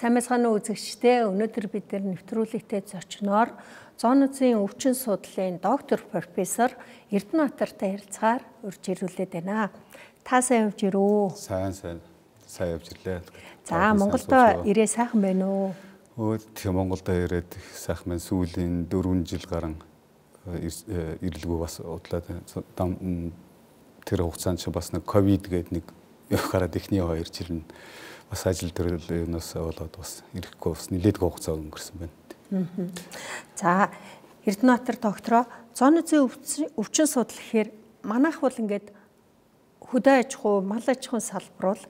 Сайн мэцхан үзэгчдээ өнөөдөр бид нэвтрүүлэгтээ зочноор зон үзийн өвчин судлалын доктор профессор Эрдэнэбатартай ярилцгаар урьж ирүүлээд байна. Та сайн явж ирүү. Сайн сайн. Сайн явж ирлээ. За Монголдо ирээ сайхан байна уу? Өө Монголдо ирээд сайхан байна. Сүүлийн 4 жил гарan э, ирэлгүй бас удлаад тэр хугацаанд чинь бас нэг ковид гээд нэг явахаараа эхний хоёр жил нь бас ажил төрлөөс болоод бас ирэхгүй бас нилээдгүй хугацаа өнгөрсөн байна. За Эрдэнэбатар доктороо зооны зүй өвчин судал гэхээр манайх бол ингээд хөдөө аж ахуй, мал аж ахуйн салбарул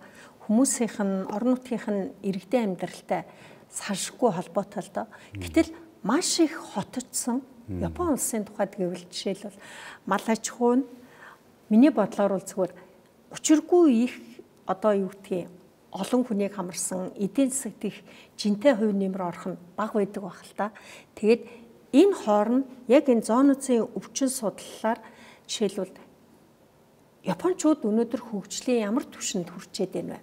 хүмүүсийнх нь орон нутгийнх нь иргэдийн амьдралтай салшгүй холбоотой л доо. Гэтэл маш их хотцсон Япон улсын тухайд гэвэл жишээлбэл мал аж ахуй нь миний бодлоор бол зүгээр учиргүй их одоо юу гэдгийг олон хүнийг хамарсан эдийн засагт их жинтэй хувь нэмэр орох нь баг байдаг байх л та. Тэгээд энэ хооронд яг энэ зоонуудын өвчин судлалаар жишээлбэл Япончууд өнөөдөр хөгжлийн ямар түвшинд хүрчээд байна вэ?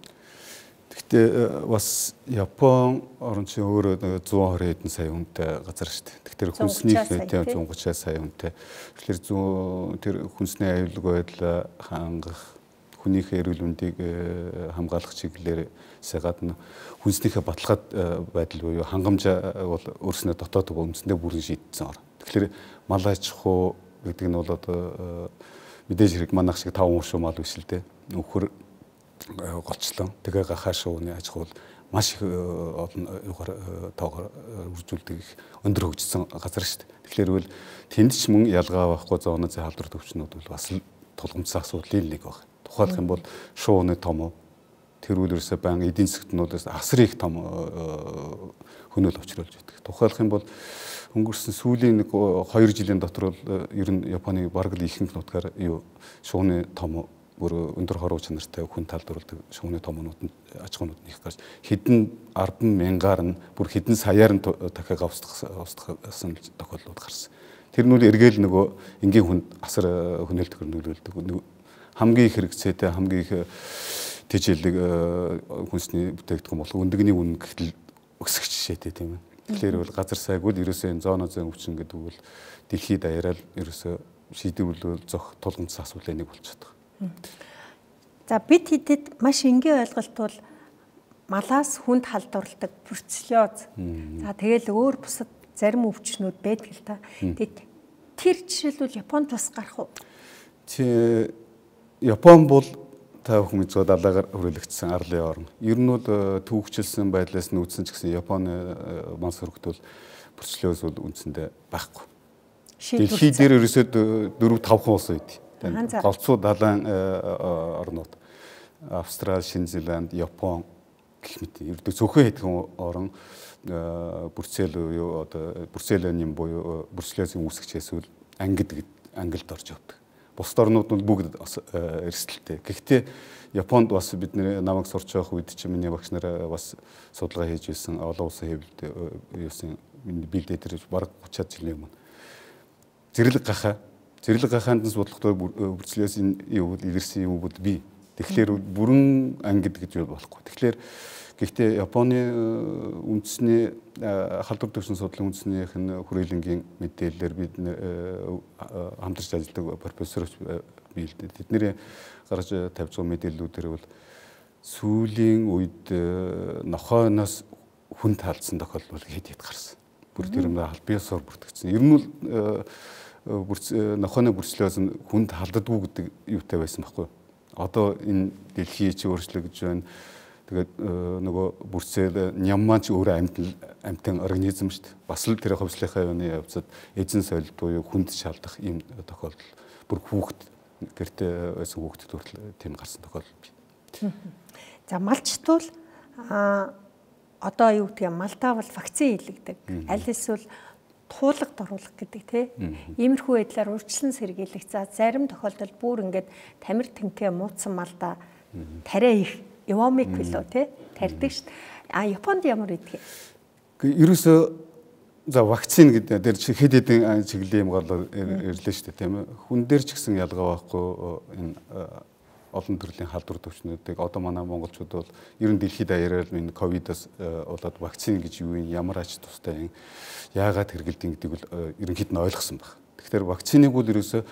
Гэхдээ э, бас Япон орон чинь өөрөө 120 хэдэн сая хүнтэй газар шүү дээ. Тэгэхээр хүнсний хэдэн 130 сая хүнтэй. Тэгэхээр 100 тэр хүнсний аюулгүй байдал э, хангах хүнийхээ эрүүл мэндийг э, хамгаалах чиглэлээс гадна хүнснийхээ баталгаа э, байдал буюу хангамж э, бол өөрснөө дотоод үндэсндээ бүрэн шийдсэн ор. Тэгэхээр мал аж ахуй гэдэг нь бол одоо мэдээж хэрэг манах шиг таван ууршуу мал биш л дээ. Нөхөр голчлон тэгээ гахаа шууны аж ахуй маш их олон югаар тоогоор үржүүлдэг их өндөр хөгжсөн газар шүү дээ. Тэгэхээр бол тэнд ч мөн ялгаа байхгүй зоны зэ халдвар төвчнүүд бол бас тулгымцсан асуудлын нэг байна. Тухайлах юм бол шуу өнөө том уу? Тэрүүл ерөөсөө баян эдийн засгтнуудаас асар их том э, хөнөөл авчруулж байдаг. Тухайлах юм бол өнгөрсөн сүүлийн нэг 2 э, жилийн дотор бол э, ер нь Японы бараг л ихэнх нутгаар юу шууны том бүр өндөр хоруу чанартай хүн талдруулдаг шүүний томнуудад аж ахуйнууд нэг гарч хэдэн 10 мянгаар нь бүр хэдэн саяар нь дахиад авсдагсан тохиолдлууд гарсан. Тэр нь үл эргээл нөгөө энгийн хүнд асар хөнөөлт хөрнүүлдэг хамгийн их хэрэгцээтэй хамгийн их э, тэжээлэг э, хүнсний бүтээгдэхүүн болох өндөгний үнэ гэтэл өсөх жишээтэй тийм ээ. Тэгэхээр бол газар сайгүй л ерөөсөө энэ зоно зэн өвчин гэдэг бол дэлхийд аяраад ерөөсөө шийдвэрлэл зөх тулгамц асуудлын нэг болчиход байгаа. За бид хэдэд маш энгийн ойлголт бол малаас хүнд халдварладаг бруцеллез. За тэгэл өөр бусад зарим өвчнүүд байдаг л та. Тэгэд тэр жишээлбэл Японд бас гарах уу? Тэ Япон бол 50 хүн зөө далайгаар хүрээлэгдсэн арлын орн. Ер нь бол э, төвөгчлсэн байдлаас нь үзсэн ч гэсэн Японы э, манс хөргөтөл бүрчлөөс бол үндсэндээ байхгүй. Дэлхий дээр ерөөсөө 4 5 хүн болсон үед. Голцоо далайн э, орнууд Австрал, Шинэ Зеланд, Япон гэх мэт ердөө цөөхөн хэдхэн орн Бүрсэл буюу одоо Бүрсэлэн юм буюу Бүрслээс үүсгч эсвэл ангид ангилд орж явдаг бусад орнууд бол бүгд э, эрсдэлтэй. Гэхдээ Японд бас бид намайг сурч явах үед чи миний багш нар бас судалгаа хийж ирсэн олон улсын хэвлэлд э, юусын бэлдээ тэр бараг 30-аад жилийн өмнө зэрлэг гахаа зэрлэг гахаанд нь судалгатай бүрцлээс э, энэ юу илэрсэн юм бол би. Тэгэхээр бүрэн ангид гэж болохгүй. Тэгэхээр Гэхдээ Японы э, үндэсний э, халдвар төвшин судлалын үндэснийх нь хүрээлэнгийн мэдээллээр бид э, хамтарч ажилладаг профессорч биэлдэ. Тэдний гаргаж тавьж байгаа мэдээллүүдээр бол сүүлийн үед нохойноос хүн таалдсан тохиолдол хэд хэд гарсан. Бүр тэр юм албан ёсоор бүртгэгдсэн. Ер нь бол нохойны бүрслээс хүн таалддаггүй гэдэг юутай байсан байхгүй. Одоо энэ дэлхий чи өөрчлөгдөж байна Тэгээд э, нөгөө бүрсэл э, нямман ч өөрөө амьтан амьтан организм шүү дээ. Бас л тэр хувьслийнхаа юуны явцад эзэн солилт буюу хүнд шалдах ийм тохиолдол бүр хүүхэд гэртээ байсан хүүхдэд хүртэл тийм гарсан тохиолдол бий. За малчтуул а одоо юу гэдгийг малдаа бол вакцин хийлэгдэг. Аль эсвэл туулга дуруулах гэдэг тийм. Иймэрхүү байдлаар урьдчилан сэргийлэх. За зарим тохиолдолд бүр ингээд тамир тэнхээ мууцсан малдаа тарэ их Ивомик билүү те тарьдаг шв. А Японд ямар идэх юм? Ерөөсөө За вакцин гэдэг дээр хэд хэдэн чиглэлийн юм гарлаа ирлээ шүү дээ тийм ээ. Хүн дээр ч гэсэн ялгаа байхгүй энэ олон төрлийн халдвар төвчнүүдийг одоо манай монголчууд бол ер нь дэлхийд аяраар энэ ковидоос э, болоод вакцин гэж юу юм ямар ач тустай юм яагаад хэрэгэлдэг гэдэг бол э, ерөнхийд нь ойлгосон баг. Тэгэхээр вакциныг бол ерөөсөө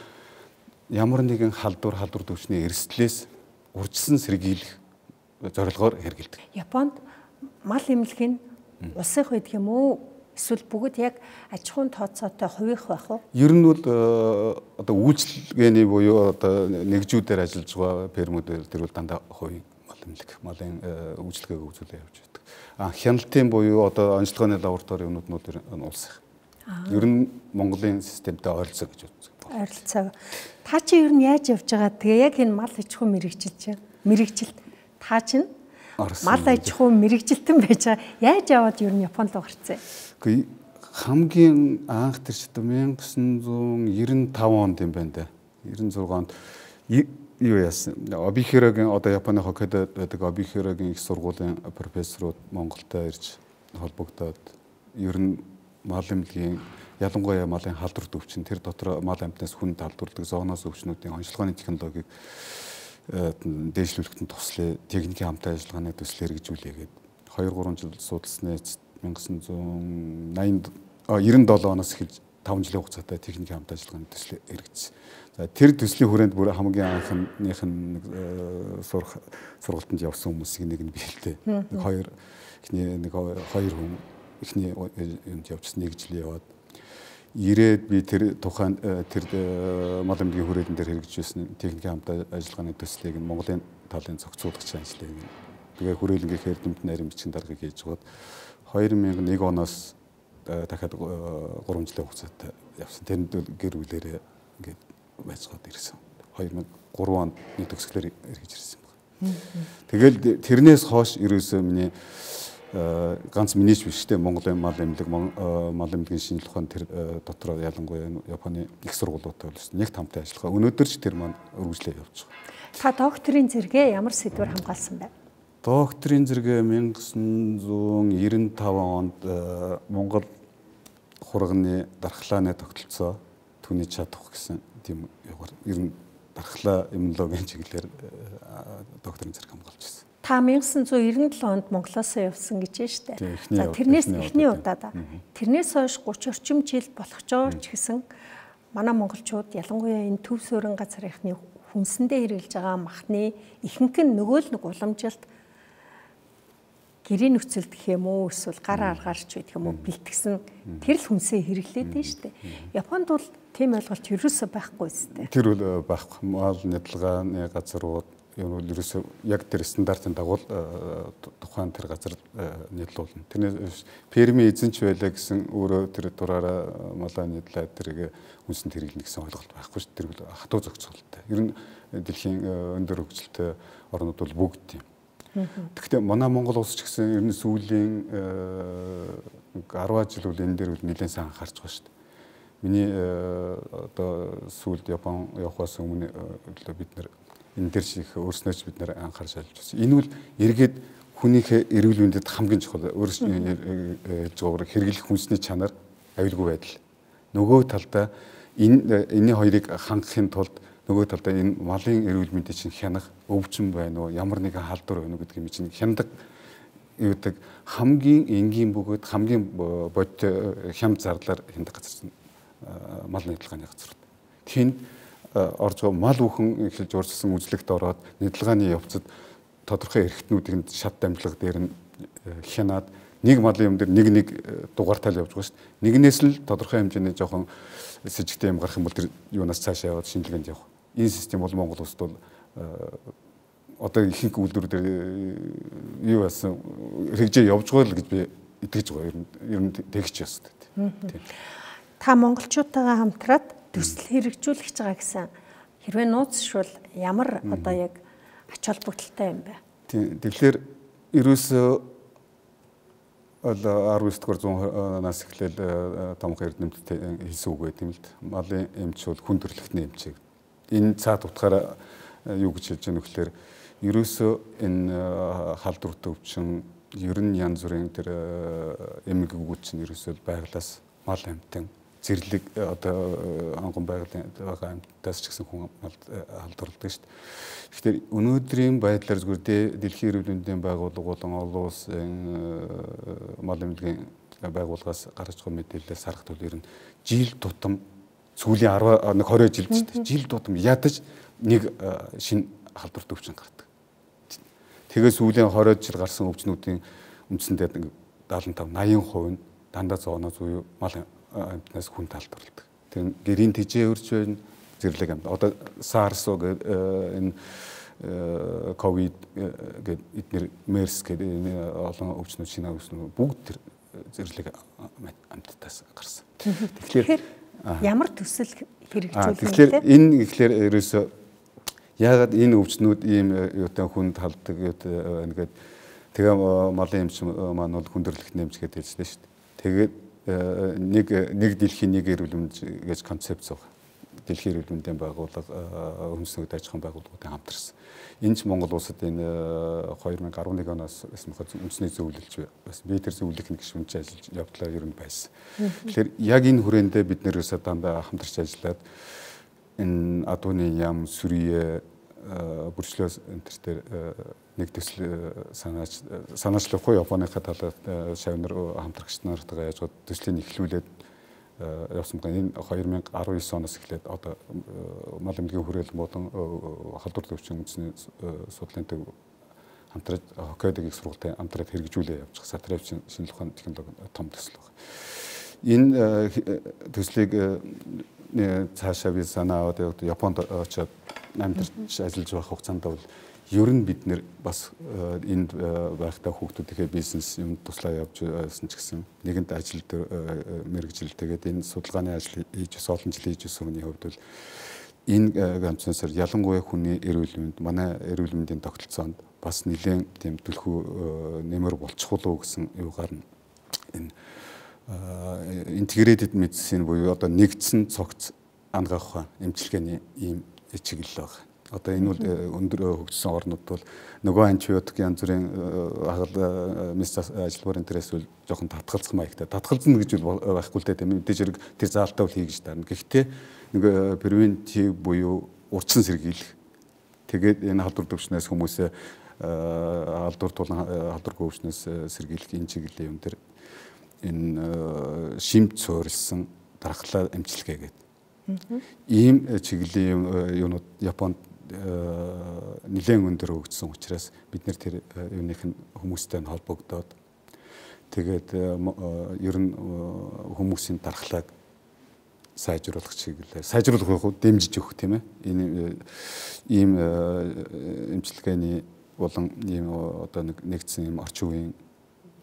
ямар нэгэн халдвар халдвар төвчний эрсдлээс урьдсан сэргийлэх зорилгоор хэрэгэлдэг. Японд мал имлэх нь улсын хувьд юм уу? Эсвэл бүгд яг аж ахуйн тооцоотой хувийнх байх уу? Ер нь бол э, одоо үйлчлэгээний буюу одоо нэгжүүдээр ажиллаж байгаа фермүүдээр тэр бол дандаа хувийн мал имлэх, малын э, үйлчлэгээг үзүүлээ явж байдаг. А хяналтын буюу одоо онцлогооны лаборатори юмнууд нь улсынх. Ер нь Монголын системтэй ойролцоо гэж үздэг ойролцоо. Та чи ер нь яаж явж байгаа? Тэгээ яг энэ мал ичхүү мэрэгчилж байгаа. Мэрэгчилт Та чинь мал аж ахуй мэрэгжилтэн байж байгаа. Яаж яваад юу н Японд руу гарцээ? Үгүй хамгийн анх тэр чинь 1995 онд юм байна да. 96 онд юу яасан? Обихирогийн одоо Японы Хоккайдо байдаг Обихирогийн их сургуулийн профессорууд Монголдо ирж холбогдоод ер нь мал имлгийн ялангуяа малын халдвар төвчин тэр дотор мал амьтнаас хүн талдварладаг зооноос өвчнүүдийн онцлогооны технологиг дээшлүүлэхэд нь туслая. Техникийн хамтын ажиллагааны төсөл хэрэгжүүлээгээд 2 3 жил судалсны 1980 97 оноос эхэлж 5 жилийн хугацаатай техникийн хамт ажиллагааны төсөл эргэжсэн. За тэр төслийн хүрээнд бүр хамгийн анхных нь э, сурах сургалтанд явсан хүмүүсийн нэг нь биэлтэй. Нэг хоёр эхний нэг хоёр хүн эхний э, юмд явжсан нэг жил яваад ирээд би тэр тухайн э, тэр э, мал амьдгийн хүрээлэн дээр хэрэгжүүлсэн техникийн хамт ажиллагааны төслийг нь Монголын талын зохицуулагч ажилладаг. Тэгээ хүрээлэнгийн хэрдэмт нарийн бичгийн даргаыг хийж бод 2001 оноос э, дахиад 3 жилийн хугацаатай явсан. Тэнд гэр бүлээрээ ингээд байцгаад ирсэн. 2003 оны төгсгөлээр эргэж ирсэн байна. Тэгэл тэрнээс хойш ерөөсөө миний Э, ганц миний ч биш те Монголын мал эмнэлэг э, мал эмнэлгийн шинжилгээ ухаан тэр э, дотор ялангуяа Японы их сургуулиудтай үйлсэн нэг тамтай ажиллагаа өнөөдөр ч тэр маань үргэлжлээ явж байгаа. Та докторийн зэрэгээ ямар сэдвээр хамгаалсан бэ? Докторийн зэрэгээ 1995 онд Монгол хурганы дархлааны тогтолцоо түүний чадах гэсэн тийм ер нь дархлаа иммунологийн чиглэлээр докторийн зэрэг хамгаалж байна та 1997 онд Монголоос явсан гэж байна шүү дээ. За тэрнээс эхний удаа да. Тэрнээс хойш 30 орчим жил болгочоо ч гэсэн манай монголчууд ялангуяа энэ төв суурин газрынхны хүнсэндээ хэрэгжилж байгаа махны ихэнх нь нөгөө л нэг уламжилт гэрийн нөхцөлд гэх юм уу эсвэл гар аргаарч байх юм уу бэлтгэсэн тэр л хүнсээ хэрэглээд байна шүү дээ. Японд бол тийм ойлголт ерөөсөө байхгүй зү. Тэр үл э, байхгүй. Мал нэдлгааны газрууд юм бол ерөөсөө яг тэр стандартын дагуу э, тухайн тэр газар э, нийлүүлнэ. Тэрнээс Перми эзэнч байлаа гэсэн өөрөө тэр дураараа э, малаа нийтлээ тэрийг үнсэнд хэрэглэнэ гэсэн ойлголт байхгүй шүү. Тэр бол хатуу зохицуулалттай. Ер нь дэлхийн өндөр хөгжилтэй орнууд бол бүгд тийм. Тэгэхдээ манай Монгол улс ч гэсэн ер нь сүүлийн 10 жил үл энэ дээр бол нэлээд сайн анхаарч байгаа шүү. Миний одоо сүүлд Япон явахаас өмнө бид нэр энэ дээр чих өөрснөө ч бид нэр анхаарч ажиллаж байна. Энэ бол эргээд хүнийхээ эрүүл мэндэд хамгийн чухал өөрснөө э, э, хэлж байгаа хэрэглэх хүнсний чанар аюулгүй байдал. Нөгөө талдаа энэ э, энэний хоёрыг хангахын тулд нөгөө талдаа энэ малын эрүүл мэндийн чинь хянах өвчин байна уу, ямар нэгэн халдвар байна уу гэдгийг минь чинь хяндаг юудаг хамгийн энгийн бөгөөд хамгийн бод хям зарлаар хяндаг газар чинь мал нэгдэлгээний газар. Тэнд Э, орж мал бүхэн эхэлж урьдсан үзлэгт ороод нэдлгааны явцад тодорхой эрхтнүүдийн шат дамжлага дээр нь э, хянаад нэг малын юм дээр нэг нэг э, дугаартай л явж байгаа шүү дээ. Нэгнээс л тодорхой хэмжээний жоохон сэжигтэй юм гарах юм бол тэр юунаас цаашаа яваад шинжилгээнд явах. Энэ систем бол Монгол улсад бол одоо ихэнх үйлдвэр дээр юу яасан хэрэгжээ явж байгаа л гэж би итгэж байгаа. Ер нь ер нь тэгч ястаа. Та монголчуудтайгаа хамтраад төсөл хэрэгжүүлэх гэж байгаа гэсэн хэрвээ нууцшвал ямар одоо яг ач холбогдолтой юм бэ? Тийм. Тэгэхээр ерөөсөө ол 19 дугаар 100 нас эхлээл э, томхон эрдэмтэд хэлсэн үг байт юм л да. Малын эмч бол хүн төрөлхтний эмчийг. Энэ цаад утгаараа э, юу гэж хэлж байгаа нөхлөөр ерөөсөө энэ э, халдвар төвчин ер нь янз бүрийн тэр эмэг өгүүч нь ерөөсөө байглаас мал амтэн зэрлэг э, одоо э, онгон байгалийн байгаа амьтаас ч гэсэн хүн халдварлагдаж э, шүү дээ. Тэгэхээр өнөөдрийн байдлаар зүгээр дэлхийн эрүүл мэндийн байгууллага болон олон улсын мал эмнэлгийн байгууллагаас гарч байгаа мэдээлэлээр сарах тул ер нь жил тутам сүүлийн 10 нэг 20 жилд шүү дээ. Жил тутам ядаж нэг шинэ халдвар төвчин гардаг. Тэгээ сүүлийн 20 жил гарсан өвчнүүдийн үндсэндээ 75 80% нь дандаа зооно зуюу мал амтнаас хүн талдварладаг. Тэр гэрийн тижээ өрч байна зэрлэг амт. Одоо SARS гэдэг энэ э, ковид э, гэд эдгээр MERS гэдэг э, олон өвчнүүд шинэ өвчнүүд бүгд тэр зэрлэг амттаас гарсан. Тэгэхээр ямар төсөл хэрэгжүүлэх вэ? Тэгэхээр энэ ихлээр ерөөсөө яагаад энэ өвчнүүд ийм юутай хүн талдаг гэдэг нэгэд тэгээ малын эмч маань бол хүндрэлт нэмж гэдэг хэлсэн шүү дээ. Тэгээд нэг нэг дэлхийн нэг эрүүл мэнд гэж концепц байгаа. Дэлхийн эрүүл мэндийн байгууллага хүнс э, нөт аж ахуйн байгууллагуудын хамтарсан. Энд ч Монгол улсад энэ 2011 э, оноос үндэсний зөвлөлч бас би тэр зөвлөлийн гишүүнч ажиллаж явдлаа ер нь байсан. Тэгэхээр яг энэ хүрээндээ бид нэрээс дандаа хамтарч ажиллаад энэ адууны ям сүрие бүрчлөө э, энтер дээр э, нэг төсөл э, санаач санаачлахгүй Японыхаа талаар шавнар хамтрагч нартайгаа яаж төслийг эхлүүлээд явсан байгаа. Энэ 2019 оноос эхлээд одоо мал эмнэлгийн хүрээлэн болон халдвар төвчин үндэсний судлалын төв хамтраж Хоккайдогийн сургалтын хамтраад хэрэгжүүлээ явчих сатравчин шинэ ухааны технологи том төсөл байна. Энэ төслийг цаашаа би санаа аваад Японд очиад амьдарч ажиллаж байх хугацаанд бол ер нь бид нэр бас э, энд э, байхдаа хүүхдүүдийнхээ бизнес юм туслаа явж байсан э, ч гэсэн нэгэнт ажил мэрэгжил тэгээд энэ судалгааны ажил хийж ус олон жил хийж байсан хүний хувьд бол энэ ганцсаар ялангуяа хүний эрүүл мэнд манай эрүүл мэндийн тогтолцоонд бас нэлээд тийм төлхөө нэмэр болчихгүй л гэсэн юугаар нь энэ интегрэтэд медицин буюу одоо нэгдсэн цогц ангаах ухаан эмчилгээний ийм чиглэл байгаа. Одоо энэ бол э, өндөр э, хөгжсөн орнууд бол нөгөө антибиотик янз бүрийн э, хагал мэс ажилбар энэ төрөөс үл жоохон татгалзах маягтай. Татгалзна гэж байхгүй л дээ тийм мэдээж хэрэг тэр заалтаа бол хийж таарна. Гэхдээ нөгөө превентив буюу урдсан сэргийлэх. Тэгээд энэ халдвар төвчнээс хүмүүсээ халдвар тулан халдвар хөвчнөөс сэргийлэх энэ чиглэлийн юм дээр энэ шимт суурилсан дархлаа эмчилгээ гэдэг Ийм э, чиглэлийн э, юунууд Японд э, нэлээд өндөр өгдсөн учраас бид нэр тэр юуных нь хүмүүстэй нь холбогдоод тэгээд ер нь хүмүүсийн дархлааг сайжруулах чиглэлээр сайжруулах байх уу дэмжиж өгөх тийм ээ энэ ийм эмчилгээний болон ийм одоо нэг нэгдсэн ийм орчин үеийн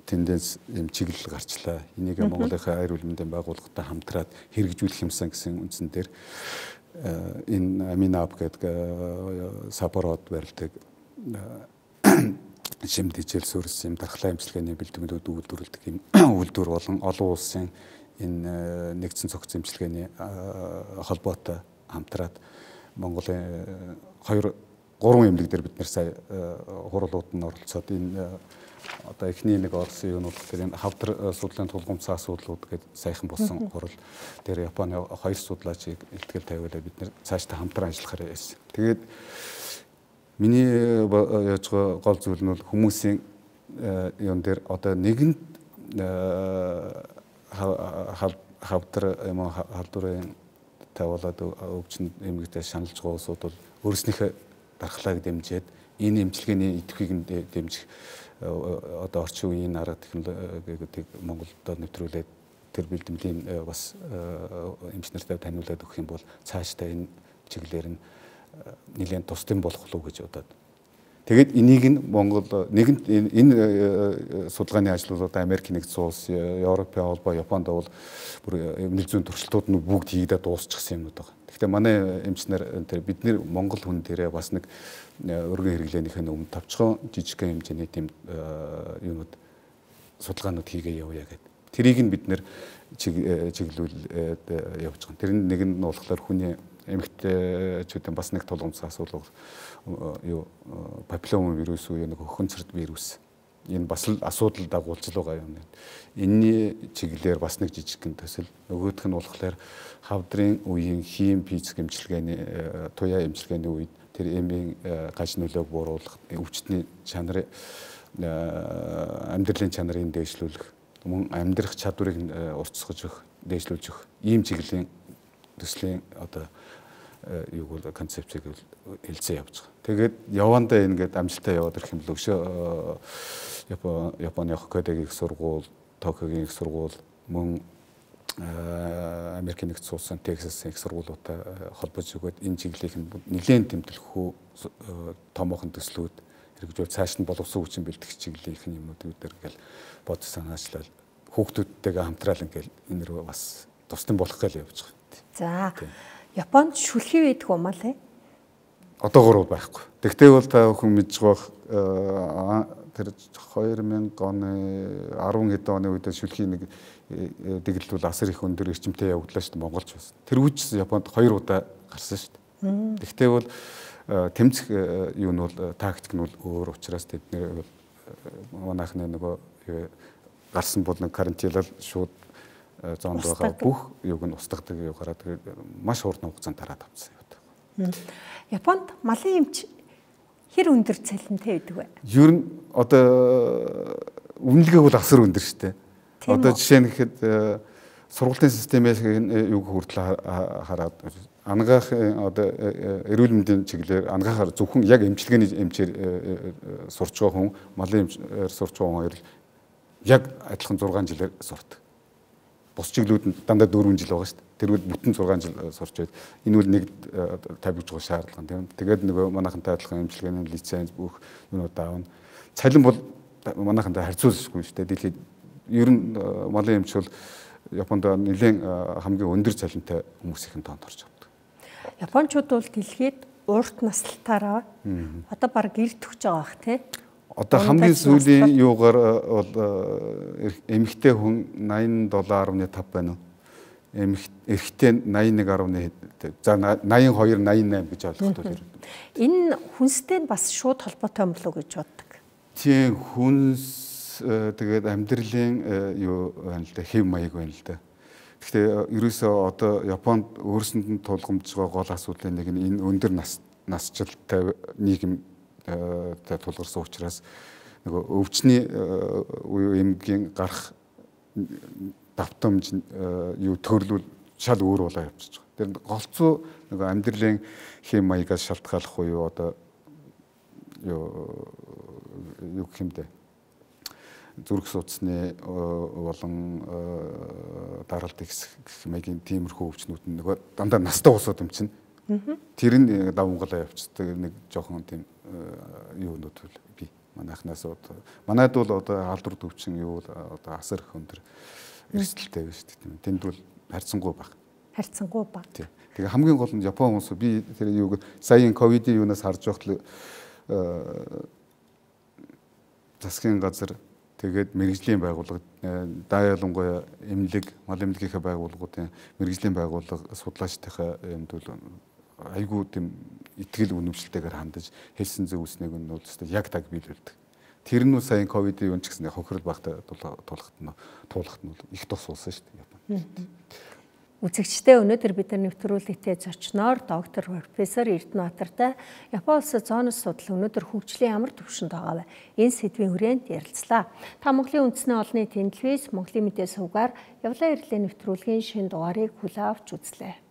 тэндээс юм чиглэл гарчлаа. Энийг Монголынхаа аир үлэмдэн байгууллагатай хамтраад хэрэгжүүлэх юмсан гэсэн үндсэн дээр э, энэ Аминап гэдэг э, сапород барилдаг э, шим дижэл сүрс юм дархлаа имчилгээний бэлтгэмжүүд үйлдвэрлэдэг юм үйлдвэр болон олон улсын энэ нэгдсэн цогц имчилгээний холбоотой хамтраад Монголын хоёр гурван эмнэлэг дээр бид нэр сая хурлууд нь оролцоод энэ одоо эхний нэг Оросын юу нь болохоор энэ хавдар э, судлалын тулгумцаа асуудлууд гэж сайхан болсон хурал дээр Японы хоёр судлаачийг ихтгэл тавиулаад бид нэр цаашдаа хамтран ажиллахаар байсан. Тэгээд миний э, яаж гол зүйл нь бол хүмүүсийн э, юм дээр одоо нэгэн хавдар юм халдварын тавуулаад өвчин эмгэгтэй шаналж байгаа усуд бол өөрснийхөө дархлааг дэмжиж энэ эмчилгээний идэвхийг дэмжих одоо орчин үеийн арга технологиг Монголд нэвтрүүлээд тэр бэлтгэлийн э, бас эмчнэртэй таниулаад өгөх юм бол цаашдаа энэ чиглэлээр нь э, нэлээд тусдам болох лу гэж бодоод Тэгээд энийг нь Монгол нэгэн энэ э, э, судалгааны ажлууд одоо Америк нэгдсэн улс, э, Европын холбоо, Японд бол бүр эмнэл зүйн туршилтууд нь бүгд хийгдээд дуусчихсан юмнууд байгаа. Гэхдээ манай эмчнэр тэр бид нэр Монгол хүн дээрээ бас нэг өргөн хэрэглээнийхэн өмнө тавчхан жижигхэн хэмжээний тийм юмуд судалгаанууд хийгээ явъя гэдэг. Тэрийг нь бид нэр чиглүүлээд явж байгаа. Тэр нэг нь болохоор хүний эмэгтэйчүүдийн бас нэг тулгымцсан асуудал э, юу э, папиллома вирус уу нэг хөхөн цэрд вирус. Энэ бас л асуудал дагуулж байгаа юм. Энийний чиглэлээр бас нэг жижигхэн төсөл нөгөөх нь болохоор хавдрын үеийн хийм физ гэмчилгээний э, туяа эмчилгээний үед тэр эмийн гаж нөлөөг бууруулах өвчтний чанарыг амьдралын чанарыг дээшлүүлэх мөн амьдрах чадварыг уртсгож өгөх дээшлүүлж өгөх ийм чиглэлийн төслийн одоо э, юуг бол концепцийг хэлцээ явууцгаа. Тэгээд явандаа ингээд амжилттай яваад ирэх юм л өгшөө э, Японы Хоккайдогийн их сургууль, Токиогийн их сургууль, мөн э, Америкийн нэгдсэн улсын Техасын их сургуулиудтай холбож өгөөд энэ чиглэлийг нэлээд тэмдэглэхүү томоохон төслүүд хэрэгжүүл цааш нь боловсон хүчин бэлтгэх чиглэлийн их юмнууд дээр ингээл бод санаачлал хүүхдүүдтэйгээ хамтраал ингээл энэ рүү бас тусдан болох гээл явж байгаа. За. Японд шүлхий байдаг юм аа лээ. Одоогөр байхгүй. Тэгтээ бол та бүхэн мэдж байгаа тэр 2000 оны 10 хэдэн оны үед шүлхий нэг э, дэглэл бол асар их өндөр эрчимтэй явагдлаа шүү дээ монголч байсан. Тэр үеч Японд хоёр удаа гарсан шүү дээ. Тэгтээ бол э, тэмцэх э, юу нь бол тактик нь бол өөр учраас тэдний манайхны нөгөө гарсан бол нэг карантинлал шууд Э, зоонд байгаа бүх юг нь устгадаг югаараа тэгээд маш хурдан хугацаанд дараад авсан юм байна. Японд малын эмч хэр өндөр цалинтай байдаг вэ? Ер нь одоо үнэлгээг бол асар өндөр шүү дээ. Одоо жишээ нь гэхэд э, сургуулийн системээс юг хүртэл хараад ангаах э, одоо эрүүл мэндийн чиглэлээр ангаахаар зөвхөн яг эмчилгээний эмчээр сурч байгаа хүн малын эмчээр сурч байгаа хүн яг адилхан 6 жилээр сурдаг бус чиглэлүүдэнд дандаа 4 жил байгаа шүү дээ. Тэрвэл бүтэн 6 жил э, сурч байд. Энэ бол нэг э, тавьж байгаа шаардлага тийм. Тэгээд нөгөө манайхантай адилхан эмчилгээний лиценз бүх юмнууд аавна. Цалин бол манайхантай харьцуулахгүй шүү дээ. Дэлхийд ер нь э, малын эмч бол Японд нэгэн хамгийн өндөр цалинтай хүмүүс ихэн тоонд орж авдаг. Япончууд бол дэлхийд урт наслалтаараа одоо баг эрт төгж байгаа бах тийм Одоо хамгийн сүүлийн юугаар э, бол э, эмэгтэй хүн 87.5 байна уу? Эрэгтэй 81.1 за 82 88 гэж ойлгохтой хэрэг. Энэ хүнстэй нь бас шууд холбоотой юм болов уу гэж боддог. Тийм хүнс э, тэгээд амьдралын юу байна л да хэв маяг байна л да. Гэхдээ ерөөсөө одоо Японд өөрсөнд нь тулгамж байгаа гол асуудлын нэг нь энэ өндөр нас насжилттай нийгэм тулгарсан учраас нөгөө өвчний уу э, эмгийн гарах давтамж э, юу төрлөл шал өөр болоо явчихж байгаа. Тэр голцоо нөгөө амьдралын хэм маягаас шалтгааллах уу одоо юу юу хэмдэ зүрх судасны э, болон даралт ихсэх маягийн тиймэрхүү өвчнүүд нөгөө дандаа настай уусаад юм чинь Тэр нь давнгалаа явцдаг нэг жоохон тийм э, юунууд бол би манайхнаас одоо манайд бол одоо халдвар төвчин юу л одоо асар их өндөр эрсдэлтэй байна шүү дээ. Тэнд бол харьцангуй бага. Харьцангуй бага. Тийм. Тэгээ хамгийн гол нь Япон улс би тэр юу саяын ковидын юунаас харж байхад э, засгийн газар тэгээд мэрэгжлийн байгууллага э, даа ялангуяа эмнэлэг мал эмнэлгийнхээ байгууллагуудын мэрэгжлийн байгууллага судлаачдынхаа юмд бол айгүй тийм итгэл үнэмшилтэйгээр хандаж хэлсэн зөв үснэг нь бол зөвхөн яг таг биелүүлдэг. Тэр нь саяхан ковидын үн ч гэсэн хохирол багта тулахт нь туулахт нь их тос уусан шүү дээ Японд. Үзэгчтэй өнөөдөр бид нар нэвтрүүлэгтээ зочноор доктор профессор Эрдэнэбатартай Японы улсад зоонос судал өнөөдөр хөгжлийн ямар төвшөнд байгаа вэ? Энэ сэдвийн хүрээнд ярилцлаа. Та Монголын үндэсний олонний тэнэлвэс Монголын мэдээ сувгаар явлаа ирлээ нэвтрүүлгийн шин дугаарыг хүлээ авч үзлээ.